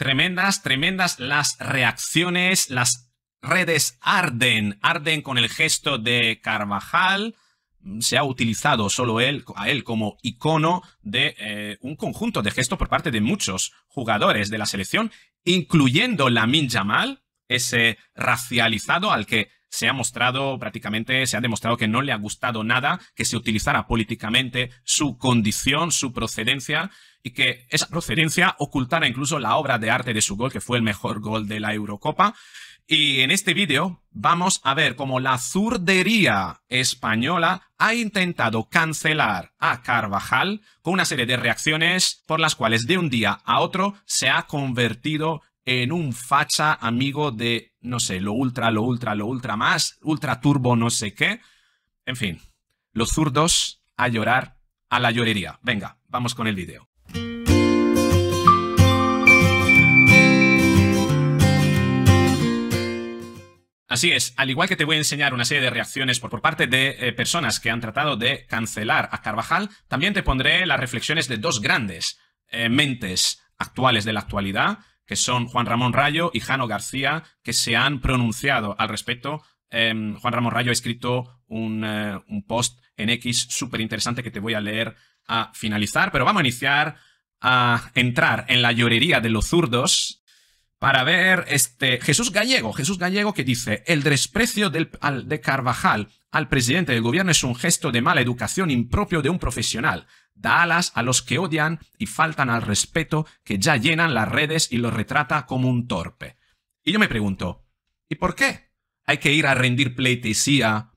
Tremendas, tremendas las reacciones, las redes arden, arden con el gesto de Carvajal. Se ha utilizado solo él, a él como icono de eh, un conjunto de gestos por parte de muchos jugadores de la selección, incluyendo Lamin Yamal, ese racializado al que se ha mostrado prácticamente, se ha demostrado que no le ha gustado nada que se utilizara políticamente su condición, su procedencia y que esa procedencia ocultara incluso la obra de arte de su gol, que fue el mejor gol de la Eurocopa. Y en este vídeo vamos a ver cómo la zurdería española ha intentado cancelar a Carvajal con una serie de reacciones por las cuales de un día a otro se ha convertido en un facha amigo de no sé, lo ultra, lo ultra, lo ultra más, ultra turbo, no sé qué. En fin, los zurdos a llorar a la llorería. Venga, vamos con el vídeo. Así es, al igual que te voy a enseñar una serie de reacciones por, parte de eh, personas que han tratado de cancelar a Carvajal, también te pondré las reflexiones de dos grandes eh, mentes actuales de la actualidad que son Juan Ramón Rayo y Jano García, que se han pronunciado al respecto. Em, Juan Ramón Rayo ha escrito un, eh, post en X súper interesante que te voy a leer a finalizar, pero vamos a iniciar a entrar en la llorería de los zurdos para ver este Jesús Gallego, Jesús Gallego que dice, el desprecio de Carvajal al presidente del gobierno es un gesto de mala educación impropio de un profesional da alas a los que odian y faltan al respeto, que ya llenan las redes y lo retrata como un torpe. Y yo me pregunto, ¿y por qué hay que ir a rendir pleitesía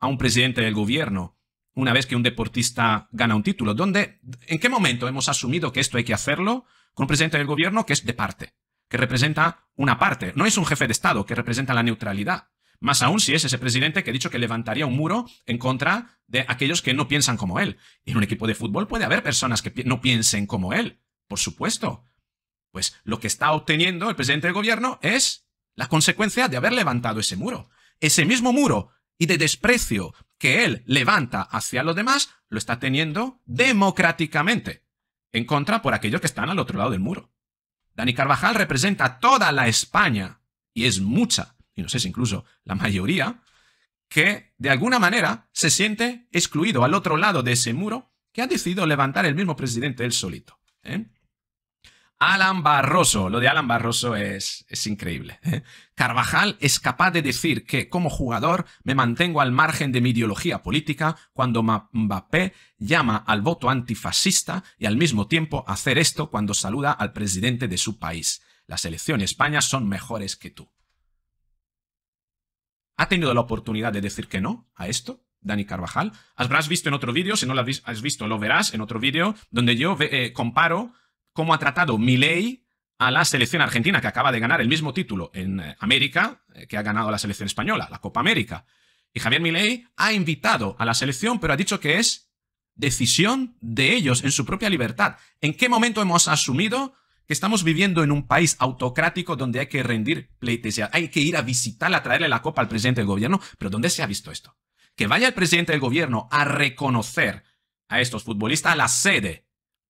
a un presidente del gobierno una vez que un deportista gana un título? ¿Dónde, ¿En qué momento hemos asumido que esto hay que hacerlo con un presidente del gobierno que es de parte, que representa una parte, no es un jefe de Estado que representa la neutralidad? Más aún si es ese presidente que ha dicho que levantaría un muro en contra de aquellos que no piensan como él. en un equipo de fútbol puede haber personas que no piensen como él, por supuesto. Pues lo que está obteniendo el presidente del gobierno es la consecuencia de haber levantado ese muro. Ese mismo muro y de desprecio que él levanta hacia los demás, lo está teniendo democráticamente en contra por aquellos que están al otro lado del muro. Dani Carvajal representa toda la España, y es mucha, y no sé si incluso la mayoría, que de alguna manera se siente excluido al otro lado de ese muro que ha decidido levantar el mismo presidente él solito. ¿eh? Alan Barroso, lo de Alan Barroso es, es increíble. ¿eh? Carvajal es capaz de decir que como jugador me mantengo al margen de mi ideología política cuando Mbappé llama al voto antifascista y al mismo tiempo hacer esto cuando saluda al presidente de su país. La selección España son mejores que tú. ¿Ha tenido la oportunidad de decir que no a esto? Dani Carvajal. Habrás visto en otro vídeo, si no lo has visto, lo verás en otro vídeo, donde yo eh, comparo cómo ha tratado Milei a la selección argentina que acaba de ganar el mismo título en eh, América eh, que ha ganado la selección española, la Copa América. Y Javier Milei ha invitado a la selección, pero ha dicho que es decisión de ellos en su propia libertad. ¿En qué momento hemos asumido que estamos viviendo en un país autocrático donde hay que rendir pleitesía, hay que ir a visitar, a traerle la copa al presidente del gobierno, pero ¿dónde se ha visto esto? Que vaya el presidente del gobierno a reconocer a estos futbolistas a la sede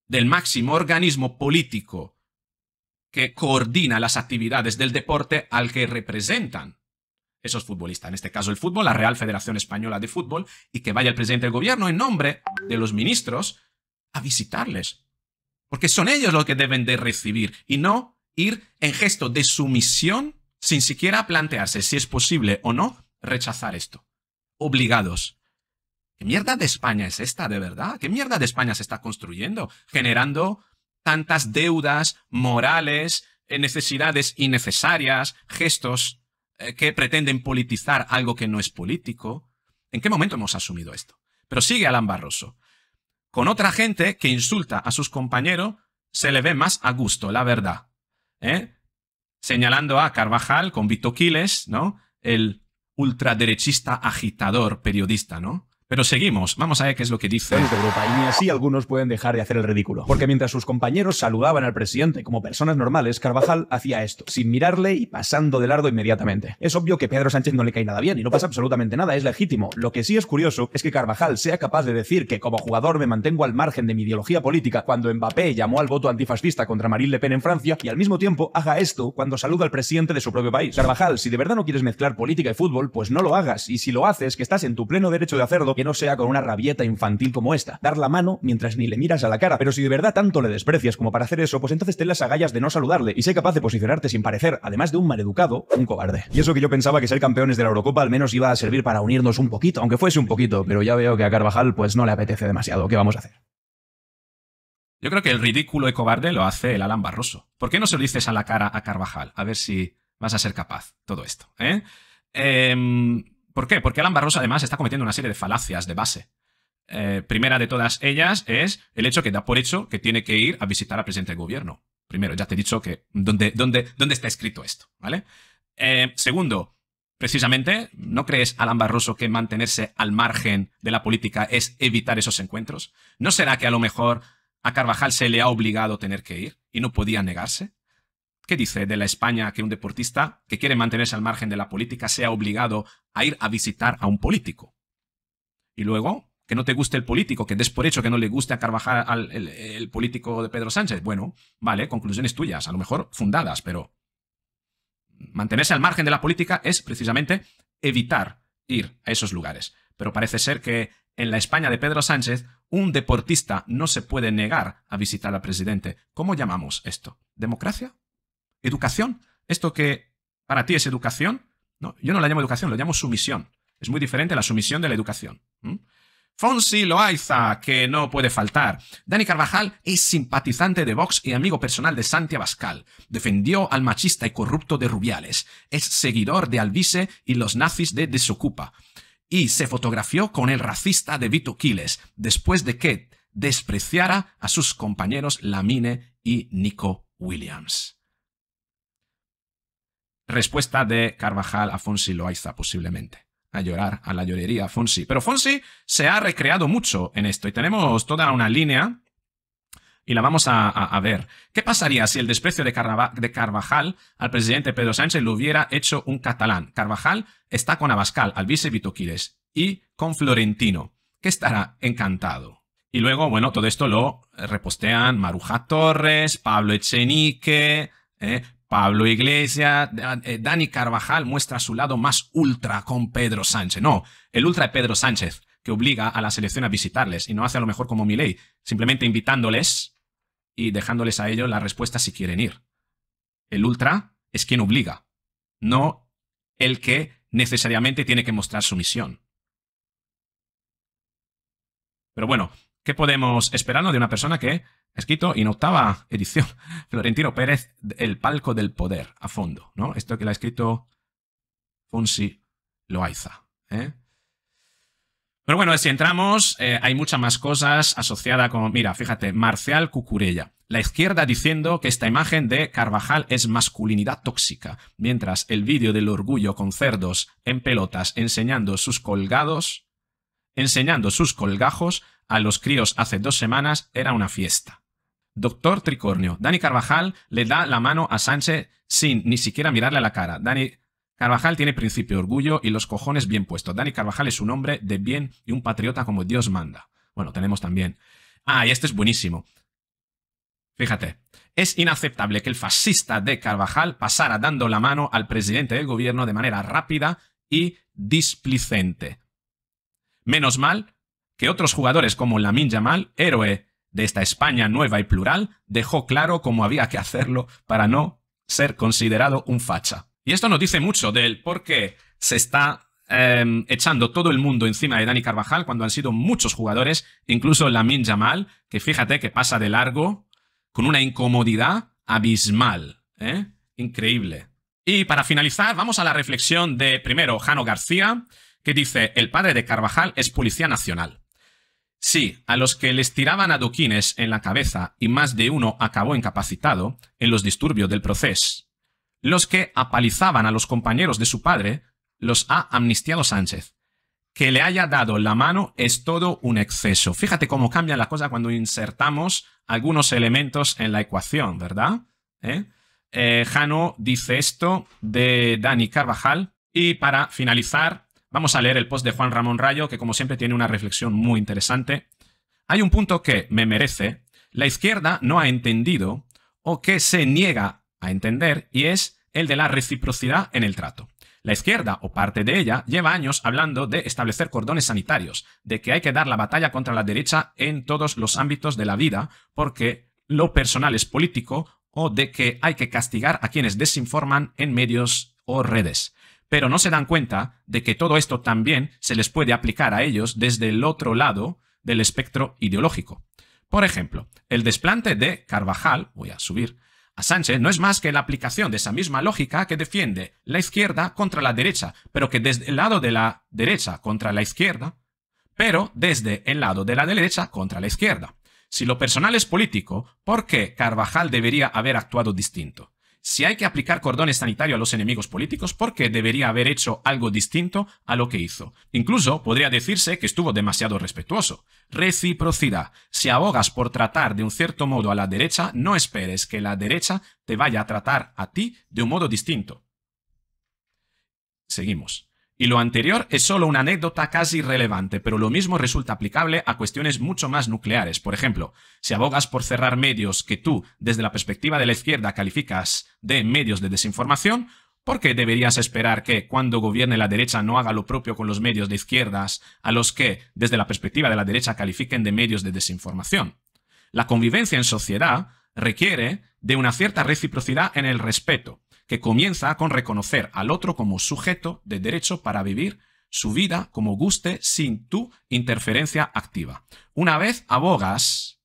del máximo organismo político que coordina las actividades del deporte al que representan esos futbolistas, en este caso el fútbol, la Real Federación Española de Fútbol, y que vaya el presidente del gobierno en nombre de los ministros a visitarles porque son ellos los que deben de recibir y no ir en gesto de sumisión sin siquiera plantearse si es posible o no rechazar esto. Obligados. ¿Qué mierda de España es esta, de verdad? ¿Qué mierda de España se está construyendo? Generando tantas deudas morales, eh, necesidades innecesarias, gestos eh, que pretenden politizar algo que no es político. ¿En qué momento hemos asumido esto? Pero sigue Alan Barroso. Con otra gente que insulta a sus compañeros, se le ve más a gusto, la verdad. ¿eh? Señalando a Carvajal con Vito Quiles, ¿no? El ultraderechista agitador periodista, ¿no? Pero seguimos, vamos a ver qué es lo que dice. Europa, y ni así algunos pueden dejar de hacer el ridículo. Porque mientras sus compañeros saludaban al presidente como personas normales, Carvajal hacía esto, sin mirarle y pasando de largo inmediatamente. Es obvio que Pedro Sánchez no le cae nada bien y no pasa absolutamente nada, es legítimo. Lo que sí es curioso es que Carvajal sea capaz de decir que como jugador me mantengo al margen de mi ideología política cuando Mbappé llamó al voto antifascista contra Marine Le Pen en Francia y al mismo tiempo haga esto cuando saluda al presidente de su propio país. Carvajal, si de verdad no quieres mezclar política y fútbol, pues no lo hagas y si lo haces, que estás en tu pleno derecho de hacerlo, que no sea con una rabieta infantil como esta. Dar la mano mientras ni le miras a la cara. Pero si de verdad tanto le desprecias como para hacer eso, pues entonces ten las agallas de no saludarle y sé capaz de posicionarte sin parecer, además de un maleducado, un cobarde. Y eso que yo pensaba que ser campeones de la Eurocopa al menos iba a servir para unirnos un poquito, aunque fuese un poquito, pero ya veo que a Carvajal pues no le apetece demasiado. ¿Qué vamos a hacer? Yo creo que el ridículo y cobarde lo hace el Alan Barroso. ¿Por qué no se lo dices a la cara a Carvajal? A ver si vas a ser capaz todo esto, ¿eh? eh ¿Por qué? Porque Alan Barroso además está cometiendo una serie de falacias de base. Eh, primera de todas ellas es el hecho que da por hecho que tiene que ir a visitar al presidente del gobierno. Primero, ya te he dicho que dónde, dónde, está escrito esto, ¿vale? Eh, segundo, precisamente, ¿no crees, Alan Barroso, que mantenerse al margen de la política es evitar esos encuentros? ¿No será que a lo mejor a Carvajal se le ha obligado a tener que ir y no podía negarse? ¿Qué dice de la España que un deportista que quiere mantenerse al margen de la política sea obligado a ir a visitar a un político? Y luego, que no te guste el político, que des por hecho que no le guste a Carvajal al, el político de Pedro Sánchez. Bueno, vale, conclusiones tuyas, a lo mejor fundadas, pero mantenerse al margen de la política es precisamente evitar ir a esos lugares. Pero parece ser que en la España de Pedro Sánchez un deportista no se puede negar a visitar al presidente. ¿Cómo llamamos esto? ¿Democracia? educación, esto que para ti es educación, no, yo no la llamo educación, lo llamo sumisión. Es muy diferente la sumisión de la educación. Fonsi Loaiza, que no puede faltar. Dani Carvajal es simpatizante de Vox y amigo personal de Santi Abascal. Defendió al machista y corrupto de Rubiales. Es seguidor de Alvise y los nazis de Desocupa. Y se fotografió con el racista de Vito Quiles, después de que despreciara a sus compañeros Lamine y Nico Williams. Respuesta de Carvajal a Fonsi Loaiza, posiblemente. A llorar, a la llorería, Fonsi. Pero Fonsi se ha recreado mucho en esto y tenemos toda una línea y la vamos a, ver. ¿Qué pasaría si el desprecio de, Carvajal al presidente Pedro Sánchez lo hubiera hecho un catalán? Carvajal está con Abascal, Alvise Vitoquiles y con Florentino, que estará encantado. Y luego, bueno, todo esto lo repostean Maruja Torres, Pablo Echenique, eh, Pablo Iglesias, eh, Dani Carvajal muestra su lado más ultra con Pedro Sánchez. No, el ultra es Pedro Sánchez, que obliga a la selección a visitarles y no hace a lo mejor como mi simplemente invitándoles y dejándoles a ellos la respuesta si quieren ir. El ultra es quien obliga, no el que necesariamente tiene que mostrar su misión. Pero bueno, ¿qué podemos esperarnos de una persona que escrito en octava ah. edición, Florentino Pérez, El palco del poder, a fondo, ¿no? Esto que la ha escrito Fonsi Loaiza. ¿eh? Pero bueno, si entramos, eh, hay muchas más cosas asociadas con, mira, fíjate, Marcial Cucurella. La izquierda diciendo que esta imagen de Carvajal es masculinidad tóxica, mientras el vídeo del orgullo con cerdos en pelotas enseñando sus colgados enseñando sus colgajos a los críos hace dos semanas era una fiesta. Doctor Tricornio. Dani Carvajal le da la mano a Sánchez sin ni siquiera mirarle a la cara. Dani Carvajal tiene principio, orgullo y los cojones bien puestos. Dani Carvajal es un hombre de bien y un patriota como Dios manda. Bueno, tenemos también. Ah, y este es buenísimo. Fíjate, es inaceptable que el fascista de Carvajal pasara dando la mano al presidente del gobierno de manera rápida y displicente. Menos mal que otros jugadores como Lamin Yamal, héroe de esta España nueva y plural, dejó claro cómo había que hacerlo para no ser considerado un facha. Y esto nos dice mucho del por qué se está em, echando todo el mundo encima de Dani Carvajal cuando han sido muchos jugadores, incluso Lamin Yamal, que fíjate que pasa de largo con una incomodidad abismal. ¿eh? Increíble. Y para finalizar, vamos a la reflexión de, primero, Jano García, que dice, el padre de Carvajal es policía nacional. Sí, a los que les tiraban adoquines en la cabeza y más de uno acabó incapacitado en los disturbios del proceso. Los que apalizaban a los compañeros de su padre los ha amnistiado Sánchez. Que le haya dado la mano es todo un exceso. Fíjate cómo cambia la cosa cuando insertamos algunos elementos en la ecuación, ¿verdad? ¿Eh? Eh, Jano dice esto de Dani Carvajal. Y para finalizar, Vamos a leer el post de Juan Ramón Rayo, que como siempre tiene una reflexión muy interesante. Hay un punto que me merece, la izquierda no ha entendido o que se niega a entender y es el de la reciprocidad en el trato. La izquierda, o parte de ella, lleva años hablando de establecer cordones sanitarios, de que hay que dar la batalla contra la derecha en todos los ámbitos de la vida, porque lo personal es político, o de que hay que castigar a quienes desinforman en medios o redes pero no se dan cuenta de que todo esto también se les puede aplicar a ellos desde el otro lado del espectro ideológico. Por ejemplo, el desplante de Carvajal, voy a subir a Sánchez, no es más que la aplicación de esa misma lógica que defiende la izquierda contra la derecha, pero que desde el lado de la derecha contra la izquierda, pero desde el lado de la derecha contra la izquierda. Si lo personal es político, ¿por qué Carvajal debería haber actuado distinto? Si hay que aplicar cordones sanitarios a los enemigos políticos, porque debería haber hecho algo distinto a lo que hizo. Incluso podría decirse que estuvo demasiado respetuoso. Reciprocidad. Si abogas por tratar de un cierto modo a la derecha, no esperes que la derecha te vaya a tratar a ti de un modo distinto. Seguimos. Y lo anterior es solo una anécdota casi irrelevante, pero lo mismo resulta aplicable a cuestiones mucho más nucleares. Por ejemplo, si abogas por cerrar medios que tú, desde la perspectiva de la izquierda, calificas de medios de desinformación, ¿por qué deberías esperar que, cuando gobierne la derecha, no haga lo propio con los medios de izquierdas, a los que, desde la perspectiva de la derecha, califiquen de medios de desinformación? La convivencia en sociedad requiere de una cierta reciprocidad en el respeto que comienza con reconocer al otro como sujeto de derecho para vivir su vida como guste sin tu interferencia activa. Una vez abogas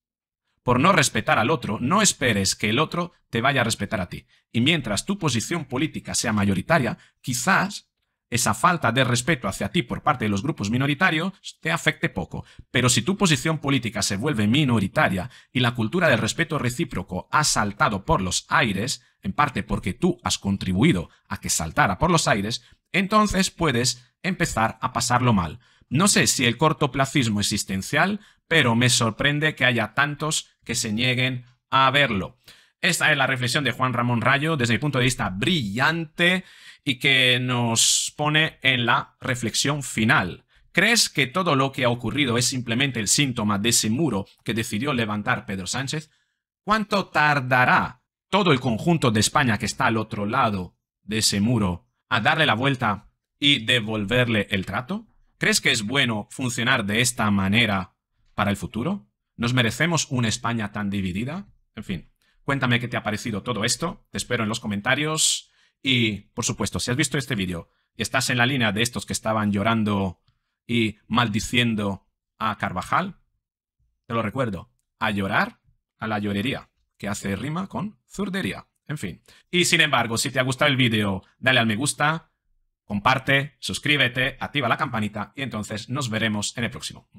por no respetar al otro, no esperes que el otro te vaya a respetar a ti. Y mientras tu posición política sea mayoritaria, quizás esa falta de respeto hacia ti por parte de los grupos minoritarios te afecte poco. Pero si tu posición política se vuelve minoritaria y la cultura del respeto recíproco ha saltado por los aires, en parte porque tú has contribuido a que saltara por los aires, entonces puedes empezar a pasarlo mal. No sé si el cortoplacismo existencial, pero me sorprende que haya tantos que se nieguen a verlo. Esta es la reflexión de Juan Ramón Rayo, desde mi punto de vista brillante, y que nos pone en la reflexión final. ¿Crees que todo lo que ha ocurrido es simplemente el síntoma de ese muro que decidió levantar Pedro Sánchez? ¿Cuánto tardará todo el conjunto de España que está al otro lado de ese muro a darle la vuelta y devolverle el trato? ¿Crees que es bueno funcionar de esta manera para el futuro? ¿Nos merecemos una España tan dividida? En fin, Cuéntame qué te ha parecido todo esto, te espero en los comentarios y, por supuesto, si has visto este vídeo y estás en la línea de estos que estaban llorando y maldiciendo a Carvajal, te lo recuerdo, a llorar a la llorería, que hace rima con zurdería. En fin. Y sin embargo, si te ha gustado el vídeo, dale al me gusta, comparte, suscríbete, activa la campanita y entonces nos veremos en el próximo.